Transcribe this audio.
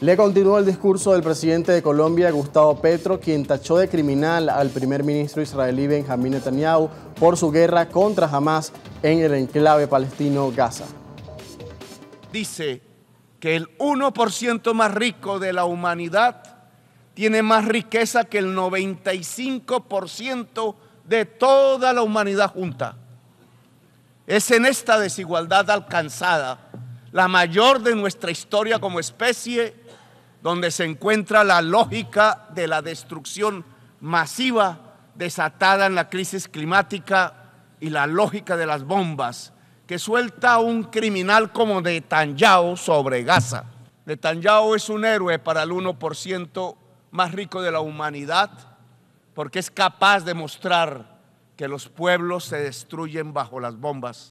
Le continuó el discurso del presidente de Colombia, Gustavo Petro, quien tachó de criminal al primer ministro israelí Benjamín Netanyahu por su guerra contra Hamas en el enclave palestino Gaza. Dice que el 1% más rico de la humanidad tiene más riqueza que el 95% de toda la humanidad junta. Es en esta desigualdad alcanzada la mayor de nuestra historia como especie, donde se encuentra la lógica de la destrucción masiva desatada en la crisis climática y la lógica de las bombas que suelta un criminal como Netanyahu sobre Gaza. Netanyahu es un héroe para el 1% más rico de la humanidad porque es capaz de mostrar que los pueblos se destruyen bajo las bombas.